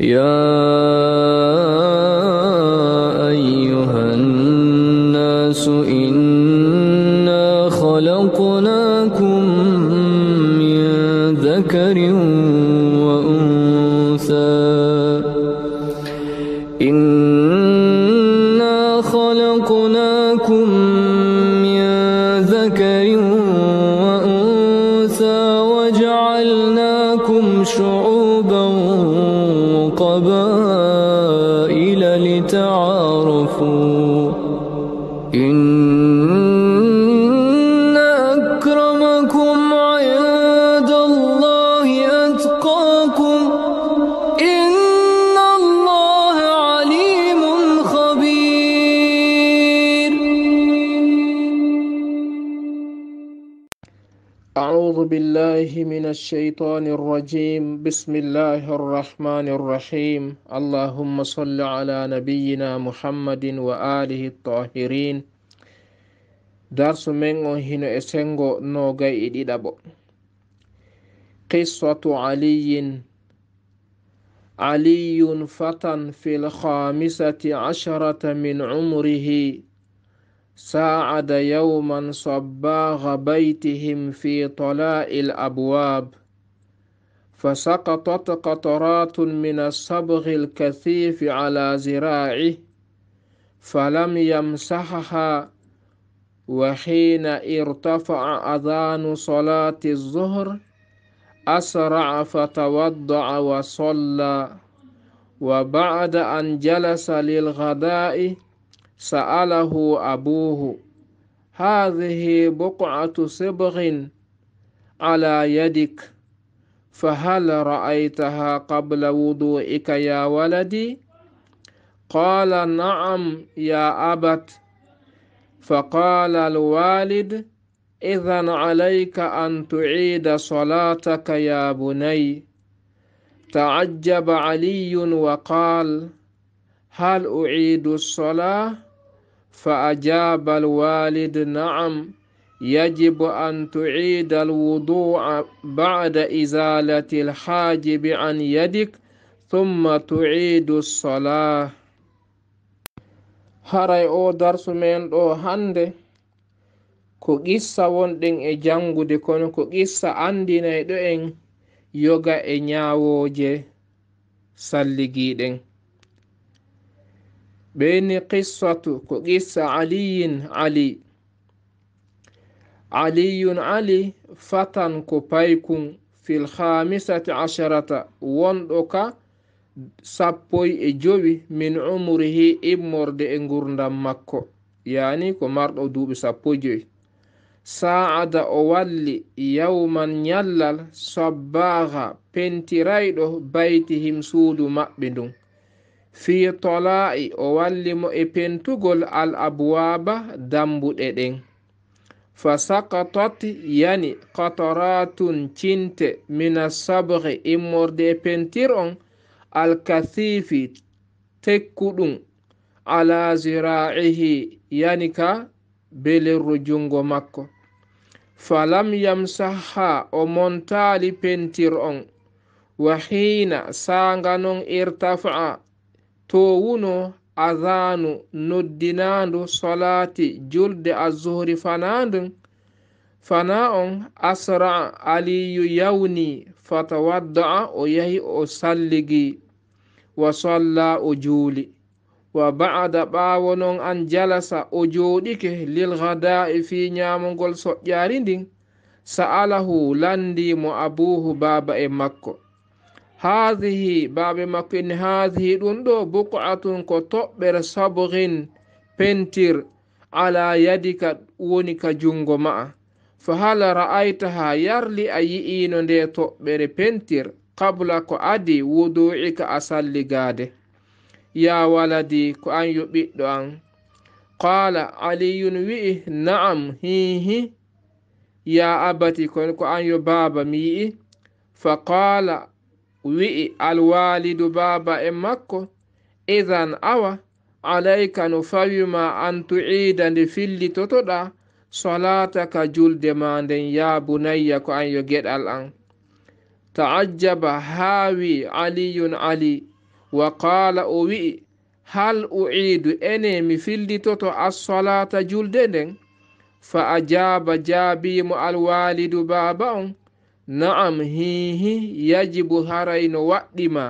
يا 云。الشيطان الرجيم بسم الله الرحمن الرحيم اللهم صل على نبينا محمد وآله الطاهرين درس من هنا اسنغو نوغاي إدابو قصة علي علي فتى في الخامسة عشرة من عمره ساعد يوما صباغ بيتهم في طلاء الابواب فسقطت قطرات من الصبغ الكثيف على ذراعه فلم يمسحها وحين ارتفع اذان صلاه الظهر اسرع فتوضع وصلى وبعد ان جلس للغداء سأله أبوه هذه بقعة صبغ على يدك فهل رأيتها قبل وضوئك يا ولدي؟ قال نعم يا أبت فقال الوالد إذا عليك أن تعيد صلاتك يا بني تعجب علي وقال هل أعيد الصلاة؟ fa ajaba alwalid naam yajibu an tuida alwudua bada izalati alhajibi an yadik thumma tuidu alsalah haray o darsu men ɗo hande ko qissa wonɗen e jangude kono ko qissa andinayɗo en yoga e ñawoje salligiɗen beni qissatu ko qissa aliyin ali aliyun ali fatan ko paykun fil khamisati asharata wonɗo ka sappo e jowi min umrihi immorde e, e ngurdam makko yani ko marɗo duuɓi sappo joyi saada o walli yawman nyallal sabbaha pentirayɗo baytihim suudu maɓɓe ndun fi tola'i o wallimo e pentugol al abwaba dambuɗe ɗen fa sakatat yani kataratun cinte minasabre immorde e pentir on alkathifi tekkuɗum ala zira'ihi yani ka belerru jungo makko falam yamsaha o montali pentir on wa hina sanga non irtafa to wuno azanu noddinandu solati julde azuhri fanandu fana on asra aliyu yawni fatawadda'a o yahi o salligi wa solla o juuli wa bada ɓawo non an jalasa o jooɗike lilhada'i fi ñamugol soƴƴari ndin sa'alahu landimo abuhu baba e makko haasihi baaɓe makko en haasihi ɗum ɗo buqatun ko toɓɓere sabrin pentir ala yadika woni ka junngo ma'a fa hal ra'ayta ha yarli a yi'iino nde toɓɓere pentir qabla ko adi wuduika a salligaade ya waladi ko an yo ɓiɗɗo an qaala aliyun wi'i na'am hihi ya abati ko an yo baaba mi yi'i fa qaala wi'i alwalidu baaba en makko idan awa alayka no fawima an tu'ida nde fillitotoɗa solataka julde ma nden yaabunayya ko an yo geɗal an ta'ajjaba haawi aliyun ali wa qala o wi'i hal uiidu ene mi fillitoto assolata julde nden fa ajaaba jaabimo alwalidu baaba on na'am hihi yajibu harayno waɗɗima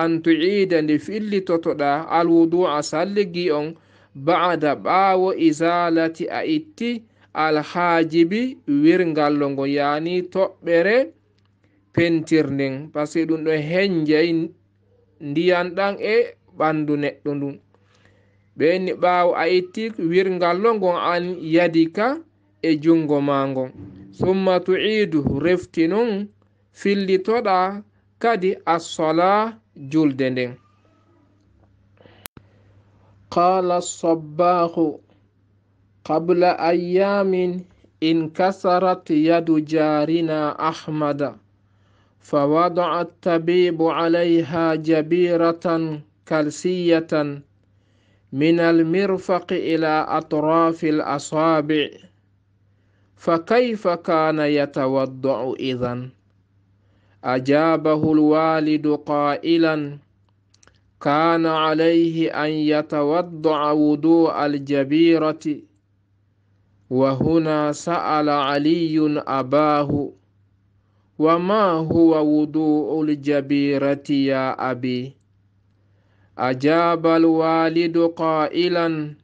an tuciida nde fillitotoɗa alwudua salligi on bada ɓaawo isalati a itti alhaajibi wirgallo ngo yaani toɓɓere pentir nden par ce que ɗum ɗo henjay ndiyan ɗan e ɓandu neɗɗo ndu ɓeni ɓaawo a itti wirgallo ngo an yadi ka e jungo ma ngon summa tu'iduhu refti non fillitoɗa kadi assola julde nden qala sobbahu qabla ayamin inkasarat yadu jarina ahmada فوضع الطبيب عليها جبيرة كلسية من المرفق إلى أطراف الأصابع فكيف كان يتوضع إذا أجابه الوالد قائلا كان عليه أن يتوضع وضوء الجبيرة وهنا سأل علي أباه وما هو وضوء الجبيرة يا أبي أجاب الوالد قائلا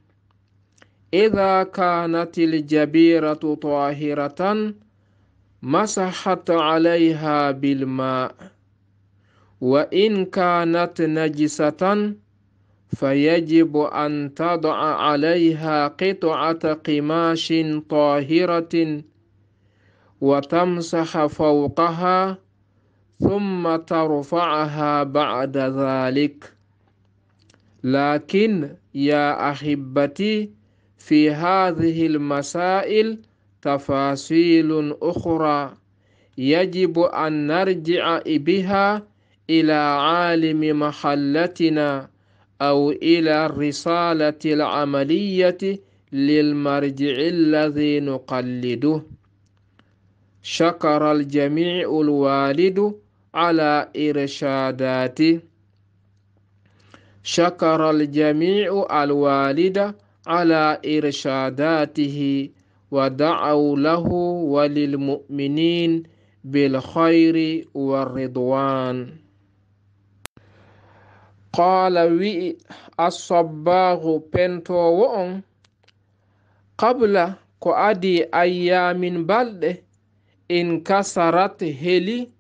إذا كانت الجبيرة طاهرة مسحت عليها بالماء وإن كانت نجسة فيجب أن تضع عليها قطعة قماش طاهرة وتمسح فوقها ثم ترفعها بعد ذلك لكن يا أحبتي في هذه المسائل تفاصيل أخرى يجب أن نرجع بها إلى عالم محلتنا أو إلى الرسالة العملية للمرجع الذي نقلده شكر الجميع الوالد على إرشاداته شكر الجميع الوالد ala irshadatihi wa da'aw lahu wa lilmuminin bilkhayri waridwan qala wi'i assobbahu pentowo on qabla ko adi ayyamin balɗe inkasarat heli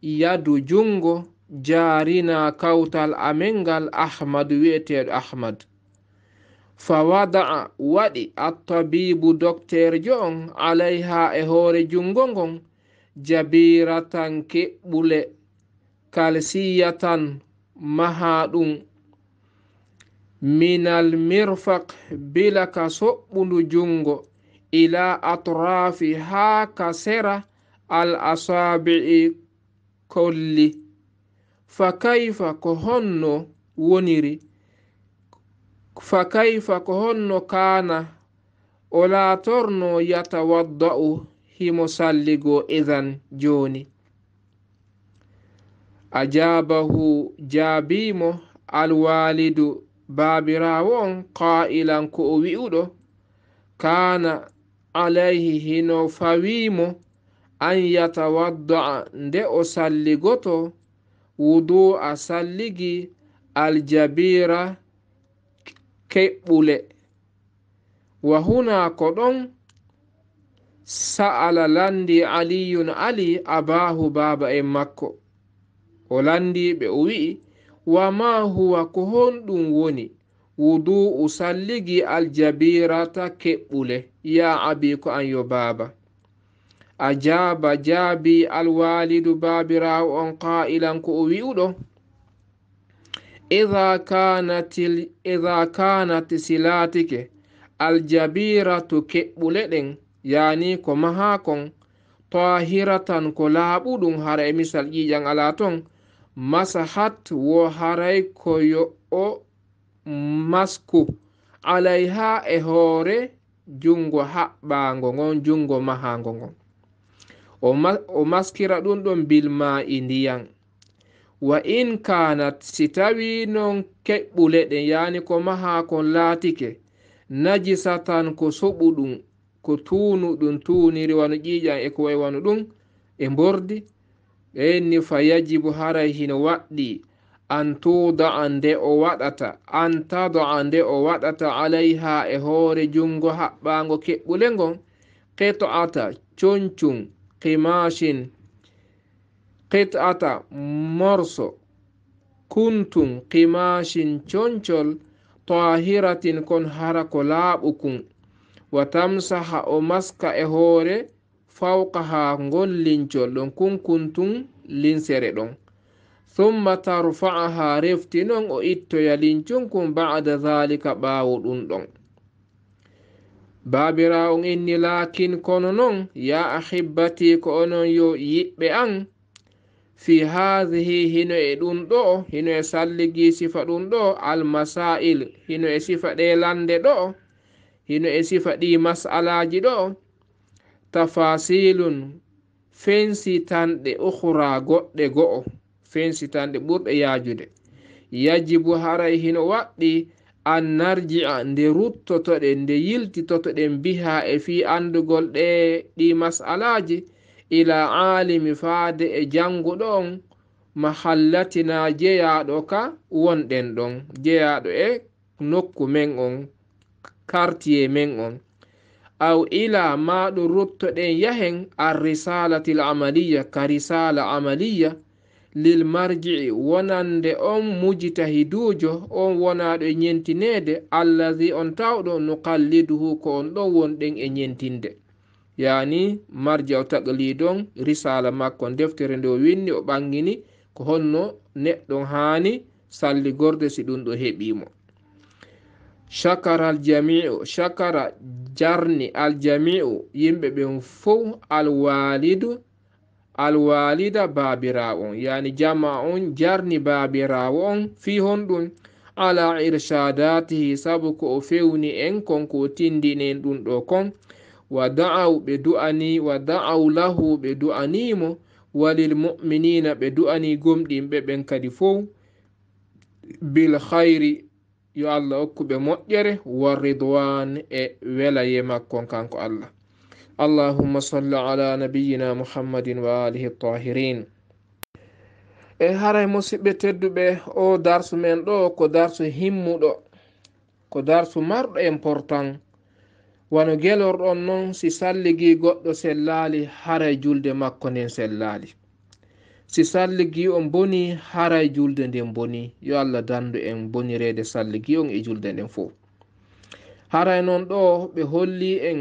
yadu jungo jarina kawtal amen gal ahmad wi'eteɗo ahmad fawada'a waɗi attabibu docteurjo on alayha e hoore jungo ngon jabiratan keɓɓule kalsiyatan maha ɗum minal mirfak bila ka soɓɓundu jungo ila atrafi haa ka sera al asabii kolli fa kayfa ko honno woniri fa kayfa ko honno kaana o laatorno yatawadda'u himo salligo idan jooni a jaabahu jaabiimo alwaalidu baabiraawo on qaa'ilan ko o wi'uɗo kaana alayhi hino fawiimo an yatawadda'a nde o salligoto wudu'a salligi aljabira keɓɓule wa huna ko ɗon sa'ala landi aliyun ali abahu baba en makko o landi ɓe o wi'i wama huwa ko honɗum woni wudu'u salligi aljabirata keɓɓule ya abi ko an yo baaba ajaaba jaabi alwalidu baabirawo on qa'ilan ko o wi'uɗo iha kanat silatike aljabiratu keɓɓule ɗen yani ko mahakon tahiratan ko laaɓuɗum hara e misal ƴiƴan ala ton masahat wo haray ko yo'o masku alayha e hoore jungo haɓɓango ngon jungo mahango ngon o maskira ɗum ɗon bilma'i ndiyan wa in kanat si tawi non keɓɓule ɗen yani ko maha kon laatike najisatan ko suɓu ɗum ko tunu ɗum tuniri wano ƴiƴan e ko way wano ɗum e mbordi ɓenni fa yajibu haray hino waɗɗi an tudaa nde o waɗata an tadaa nde o waɗata alayha e hoore jungo haɓɓango keɓɓule ngon qito ata concun kimashin qit'ata morso kuntum qimashin concol tahiratin kon hara ko laaɓukun wa tamsaha o maska e hoore fawqa ha ngol lincol ɗon kunkuntum linsere ɗon thumma tarfaa ha refti non o ittoya lincunkum bada dhalika ɓaawo ɗum ɗon baabira on inni laakin kono non ya ahibbati ko onon yo yiɓɓe an fi hadihi hino e ɗum ɗo hino e salligi sifa ɗum ɗo almasail hino e sifa ɗe lande ɗo hino e sifa ɗi masalaji ɗo tafasilun fensitanɗe ukhra goɗɗe go'o fensitanɗe ɓurɗe yajude yajibu haray hino waɗɗi an narji'a nde ruttotoɗe nde yiltitotoɗen biha e fi andugol ɗe ɗi masalaji ila aalimi faade e janguɗo on mahallatina jeyaɗo ka wonɗen ɗon jeyaɗo e nokku men on quartier men on aw ila maɗo ruttoɗen yahen arrisalati l amaliya ka risala amaliya lil marji'i wonande on mujitahidujo on wonaɗo e ñentinede allahi on tawɗo nuqalliduhu ko on ɗon wonɗen e ñentinde yani marja o taqaliɗon risala makko deftere nde o winni o ɓangini ko honno neɗɗo hani salligorde si ɗum ɗo heeɓimo chakara aljamiu chakara jarni aljamiu yimɓe ɓen fof alwalidu alwalida babirawo on yani jama on jarni babirawo on fi honɗum ala irchadatihi saabu ko o fewni en konko o tindini en ɗum ɗo kon wadaaw ɓe du'ani wa da'aw lahu ɓe du'animo walil muminina ɓe du'ani gomɗinɓe ɓen kadi fow bilhayri yo allah hokkuɓe moƴƴere wa ridwan e welaye makkon kanko allah allahumma salli ala nabiyina muhammadin wa alihi tahirin e haray e musidɓe tedduɓe o darsu men ɗo ko darsu himmuɗo ko darsu marɗo important wano gelorɗon noon si salligi goɗɗo sellali haray julde makko nden sellali si salligi on boni haray julde nden boni yo allah dandu en bonirede salligi on e julde nden fo haray noon ɗo ɓe holli en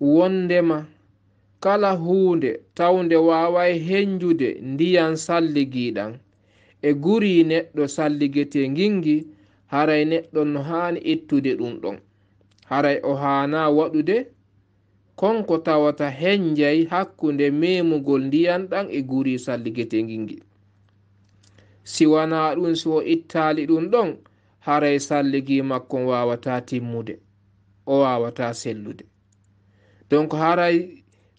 wondema kala hunde tawde wawai henjude ndiyan salligiɗan e guri neɗɗo salligete gingi haray neɗɗo no hani ittude ɗum ɗon haray o haana waɗude konko tawata henjay hakkunde memugol ndiyan ɗan e guri salligetegel ngel siwana ɗum so ittali ɗum ɗon haray salligi makko wawata timmude o wawata sellude donc haray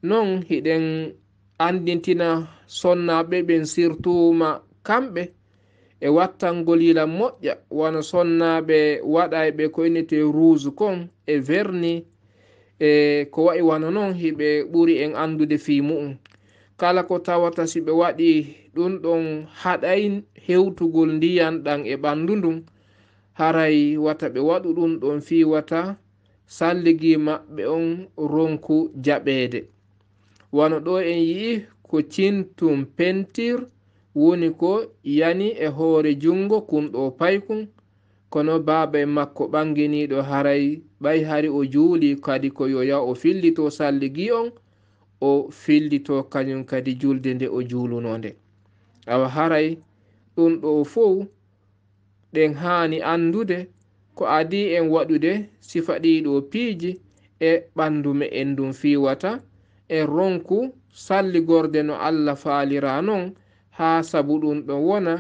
noon hiɗen andintina sonnaɓeɓen surtout ma kamɓe e wattangol yila moƴƴa wano sonnaɓe waɗayɓe ko innete ruse kon e verni e ko wayi wana noon hiɓe ɓuri en andude fi mum kala ko tawata siɓe waɗi ɗum ɗon haɗay hewtugol ndiyan ɗan e ɓandu ndun haray wata ɓe waɗu ɗum ɗon fiwata salligi maɓɓe on ronku jaɓede wano ɗo en yi'i ko cintum pentire woni ko yani e hoore junngo kumɗo paykum kono baaba en makko ɓangginiiɗo haray ɓay hari o juuli kadi ko yo yaw o fillito salli gi on o fillito kañum kadi julde nde o juuluno nde awa haray ɗum ɗo fof ɗen haani anndude ko adi en waɗude sifa ɗiɗo piiji e ɓanndu me en ndun fiiwata en ronku salligorde no allah faalira noon haa sabu ɗum ɗon wona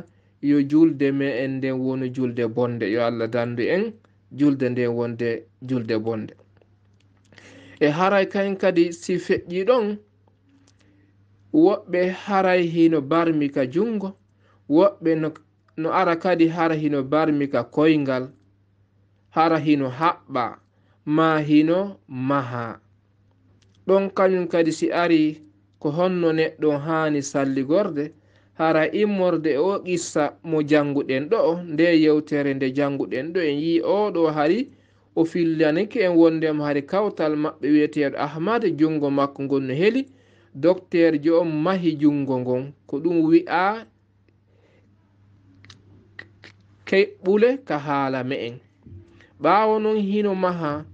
yo julde me'en nden woni julde bonde yo allah dandu en julde nden wonde julde bonde e haray kañ kadi si feƴƴi ɗon woɓɓe haray hino barmi ka junngo woɓɓe no, no ara kadi hara hino barmi ka koyngal hara hino haɓɓa ma hino maha ɗon kañum kadi si ari ko honno neɗɗo haani salligorde hara immorde o qissa mo janguɗen ɗo nde yewtere nde janguɗen ɗo en yi oɗo hari o fillanike en wondemo hari kawtal maɓɓe wiyeteɗo ahmad junngo makko ngon no heeli docteur jo on mahi junngo ngon ko ɗum wi'a keɓɓule ka haala me en ɓawo noon hino maha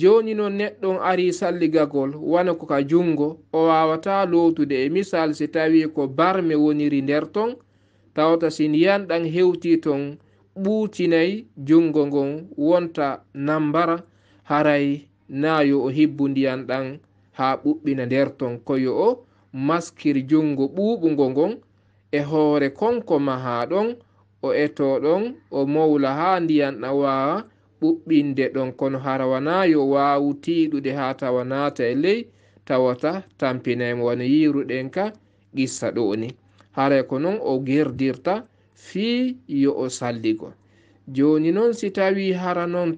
joni noon neɗɗon ari salligagol wona koka junngo o wawata lowtude e misal si tawi ko barme woniri nder ton tawta sin yanɗan hewti ton ɓuutinayi junngo ngon wonta nambara haray naayo o hibbu ndiyan ɗan haa ɓuɓɓina nder ton koyo o maskir junngo ɓuuɓugo ngon e hoore konko mahaa ɗon o etoɗon o mowla haa ndiyan ɗan waawa ɓuɓɓinde ɗon kono harawana yo wawutiɗuɗe ha tawanata e ley tawata tampinaymo wana yiruɗen ka qissa ɗo ni haray ko noon o gerdirta fi yo o salligo joni noon si tawi hara noon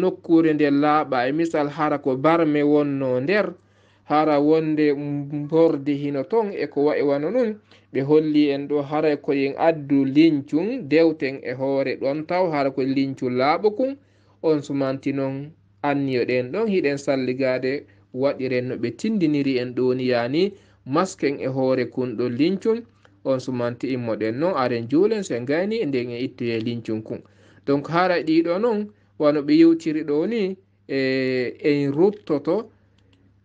nokkure nde laaɓa e misal hara ko barme wonno nder hara wonde borde hino ton eko wai wana ɗum ɓe holli en ɗo haray koyen addu lincum dewten e hoore ɗon taw hara ko lincu laaɓo kum on sumanti noon anniyoɗen ɗon hiɗen salligade waɗiren no ɓe tindiniri en ɗoni yani masken e hoore kunɗo lincum on sumanti immoɗen noon aren julen sen gayni nden en ittoye lincum kon donc hara ɗiɗo noon wano ɓe yewtiri ɗo ni e en ruttoto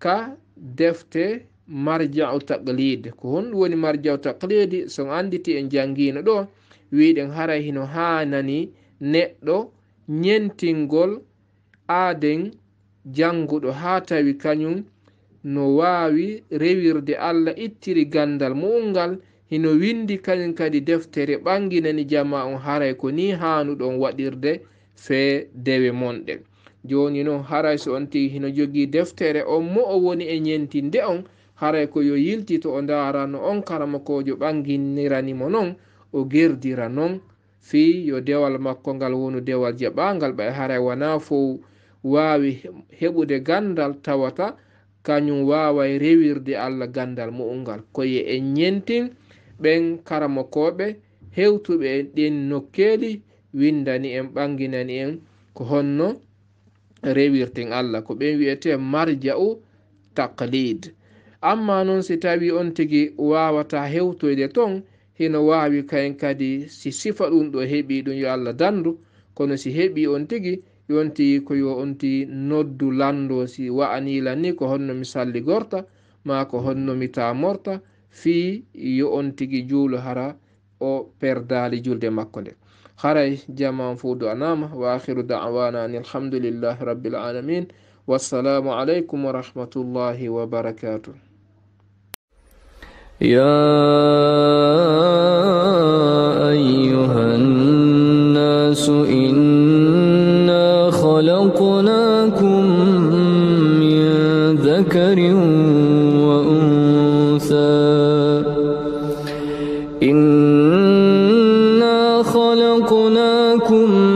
ka defte marjau taqlide ko honɗum woni marjau taqlide so anditi en janguino ɗo wiɗen haray hino hanani neɗɗo nyentingol aaden janguɗo haa tawi kañum no waawi rewirde allah ittiri gandal muungal hino windi kañum kadi deftere ɓanginani jama on haray ko ni hanuɗon waɗirde fee dewe monɗe joni noon haray so on tigi hino jogii deftere on mo o woni e ñenti nde on haray ko yo yilti to o ndaara no on karamakojo ɓanginiranimo noon o gerdira noon fii yo dewal makko ngal woni dewal jaɓagal ɓay hara wana fow wawi heɓude gandal tawata kañum waway rewirde allah gandal muɗumngal koye en ñentin ɓen karamokoɓe hewtuɓe en ɗin nokkeli windani en ɓanginani en ko honno rewirten allah ko ɓen wiyete marja u taqlid amma noon si tawi on tigi wawata hewtoyde toon hino wawi kayen kadi si sifa ɗum ɗo heeɓi ɗum yo allah dandu kono si heeɓi on tigui yonti ko yo onti noddu lando si wa'anilan ni ko honnomi salli gorta ma ko honnomi tamorta fi yo on tigui juulo hara o perdali julde makko nde haray jaman fodu anama wa akhiru dawana an alhamdulillahi rabbilalamin wassalamu aleykum wa rahmatullahi wa barakatuh يا أيها الناس إنا خلقناكم من ذكر وأنثى إنا خلقناكم